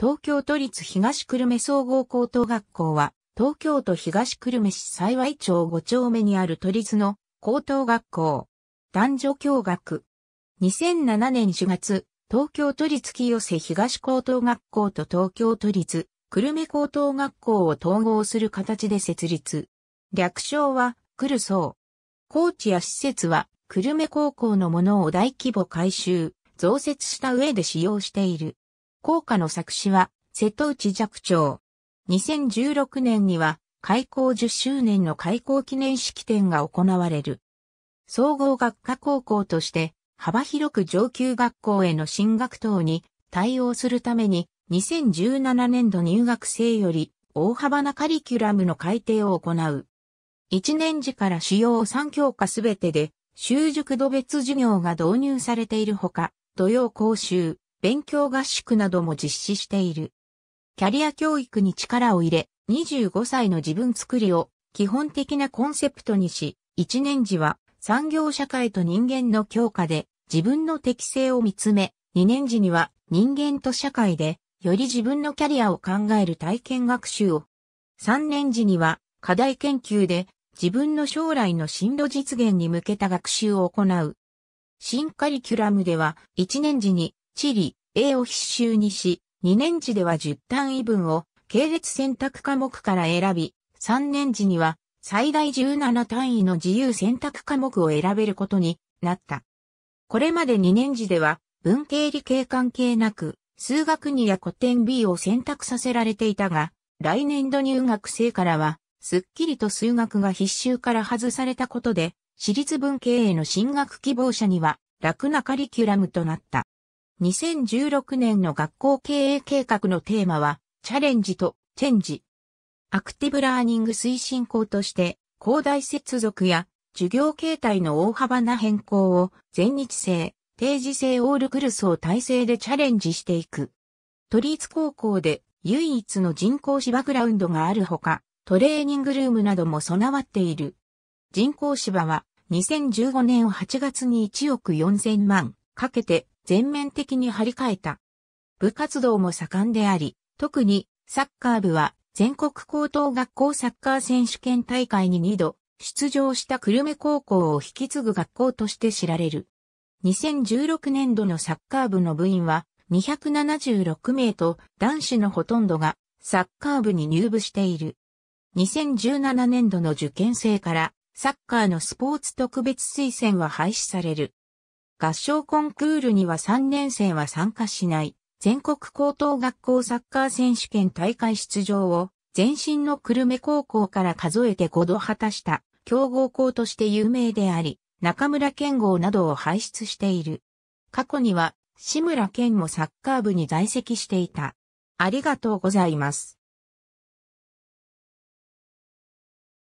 東京都立東久留米総合高等学校は、東京都東久留米市幸町5丁目にある都立の高等学校。男女共学。2007年4月、東京都立清瀬東高等学校と東京都立久留米高等学校を統合する形で設立。略称は、来るソー。高地や施設は、久留米高校のものを大規模改修、増設した上で使用している。校歌の作詞は瀬戸内寂聴。2016年には開校10周年の開校記念式典が行われる。総合学科高校として幅広く上級学校への進学等に対応するために2017年度入学生より大幅なカリキュラムの改定を行う。1年時から主要3教科すべてで、習熟度別授業が導入されているほか、土曜講習、勉強合宿なども実施している。キャリア教育に力を入れ、25歳の自分作りを基本的なコンセプトにし、1年時は産業社会と人間の強化で自分の適性を見つめ、2年時には人間と社会でより自分のキャリアを考える体験学習を。3年時には課題研究で自分の将来の進路実現に向けた学習を行う。新カリキュラムでは1年時に地理、A を必修にし、2年時では10単位分を系列選択科目から選び、3年時には最大17単位の自由選択科目を選べることになった。これまで2年時では文系理系関係なく数学2や古典 B を選択させられていたが、来年度入学生からは、すっきりと数学が必修から外されたことで、私立文系への進学希望者には楽なカリキュラムとなった。2016年の学校経営計画のテーマは、チャレンジとチェンジ。アクティブラーニング推進校として、広大接続や授業形態の大幅な変更を全日制、定時制オールクルスを体制でチャレンジしていく。都立高校で唯一の人工芝グラウンドがあるほか、トレーニングルームなども備わっている。人工芝は2015年8月に1億4000万かけて全面的に張り替えた。部活動も盛んであり、特にサッカー部は全国高等学校サッカー選手権大会に2度出場した久留米高校を引き継ぐ学校として知られる。2016年度のサッカー部の部員は276名と男子のほとんどがサッカー部に入部している。2017年度の受験生からサッカーのスポーツ特別推薦は廃止される。合唱コンクールには3年生は参加しない、全国高等学校サッカー選手権大会出場を、前身の久留米高校から数えて5度果たした、強豪校として有名であり、中村健吾などを輩出している。過去には、志村健もサッカー部に在籍していた。ありがとうございます。